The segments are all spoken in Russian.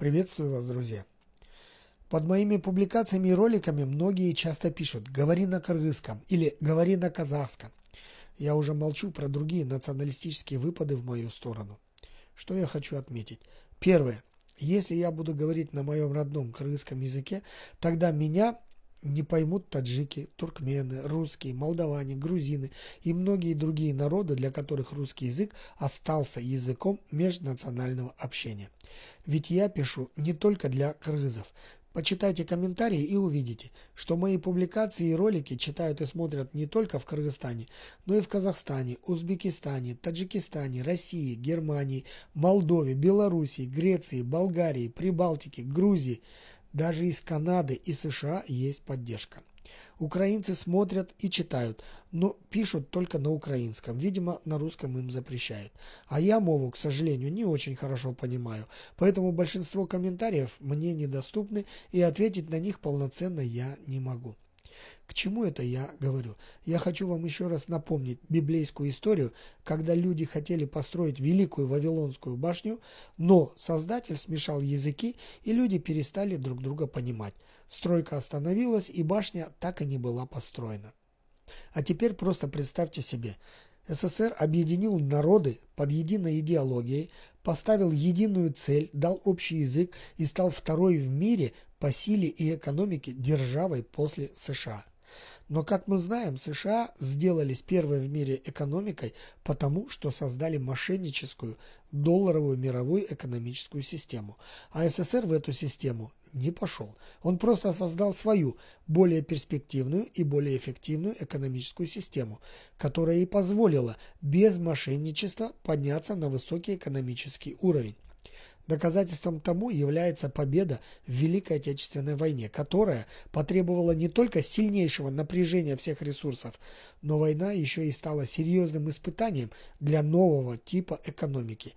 Приветствую вас, друзья! Под моими публикациями и роликами многие часто пишут «говори на кыргызском» или «говори на казахском». Я уже молчу про другие националистические выпады в мою сторону. Что я хочу отметить? Первое. Если я буду говорить на моем родном кыргызском языке, тогда меня не поймут таджики, туркмены, русские, молдаване, грузины и многие другие народы, для которых русский язык остался языком межнационального общения. Ведь я пишу не только для крызов. Почитайте комментарии и увидите, что мои публикации и ролики читают и смотрят не только в Кыргызстане, но и в Казахстане, Узбекистане, Таджикистане, России, Германии, Молдове, Белоруссии, Греции, Болгарии, Прибалтике, Грузии – даже из Канады и США есть поддержка. Украинцы смотрят и читают, но пишут только на украинском. Видимо, на русском им запрещают. А я мову, к сожалению, не очень хорошо понимаю, поэтому большинство комментариев мне недоступны, и ответить на них полноценно я не могу. К чему это я говорю? Я хочу вам еще раз напомнить библейскую историю, когда люди хотели построить великую Вавилонскую башню, но Создатель смешал языки, и люди перестали друг друга понимать. Стройка остановилась, и башня так и не была построена. А теперь просто представьте себе, СССР объединил народы под единой идеологией, поставил единую цель, дал общий язык и стал второй в мире по силе и экономике державой после США. Но, как мы знаем, США сделались первой в мире экономикой потому, что создали мошенническую долларовую мировую экономическую систему. А СССР в эту систему не пошел. Он просто создал свою, более перспективную и более эффективную экономическую систему, которая и позволила без мошенничества подняться на высокий экономический уровень. Доказательством тому является победа в Великой Отечественной войне, которая потребовала не только сильнейшего напряжения всех ресурсов, но война еще и стала серьезным испытанием для нового типа экономики.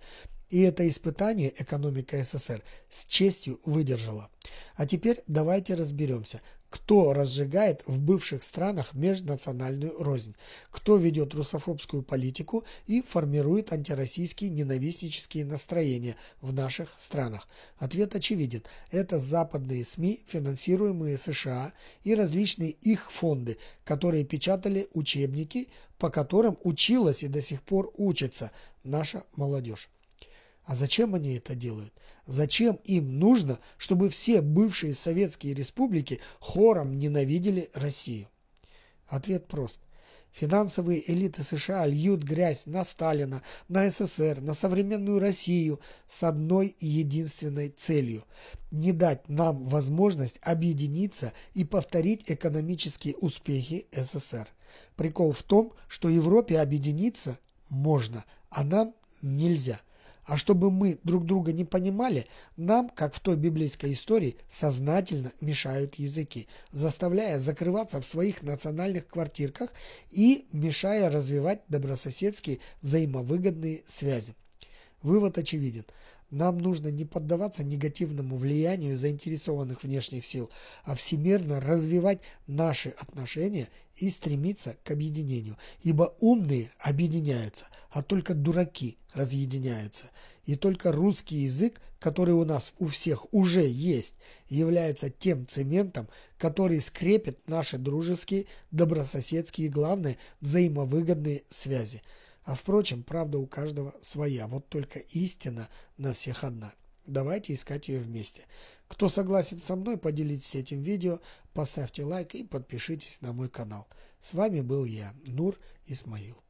И это испытание экономика СССР с честью выдержала. А теперь давайте разберемся, кто разжигает в бывших странах межнациональную рознь, кто ведет русофобскую политику и формирует антироссийские ненавистнические настроения в наших странах. Ответ очевиден. Это западные СМИ, финансируемые США и различные их фонды, которые печатали учебники, по которым училась и до сих пор учится наша молодежь. А зачем они это делают? Зачем им нужно, чтобы все бывшие советские республики хором ненавидели Россию? Ответ прост. Финансовые элиты США льют грязь на Сталина, на СССР, на современную Россию с одной и единственной целью – не дать нам возможность объединиться и повторить экономические успехи СССР. Прикол в том, что Европе объединиться можно, а нам нельзя – а чтобы мы друг друга не понимали, нам, как в той библейской истории, сознательно мешают языки, заставляя закрываться в своих национальных квартирках и мешая развивать добрососедские взаимовыгодные связи. Вывод очевиден – нам нужно не поддаваться негативному влиянию заинтересованных внешних сил, а всемирно развивать наши отношения и стремиться к объединению. Ибо умные объединяются, а только дураки разъединяются. И только русский язык, который у нас у всех уже есть, является тем цементом, который скрепит наши дружеские, добрососедские и, главное, взаимовыгодные связи. А впрочем, правда у каждого своя, вот только истина на всех одна. Давайте искать ее вместе. Кто согласен со мной, поделитесь этим видео, поставьте лайк и подпишитесь на мой канал. С вами был я, Нур Исмаил.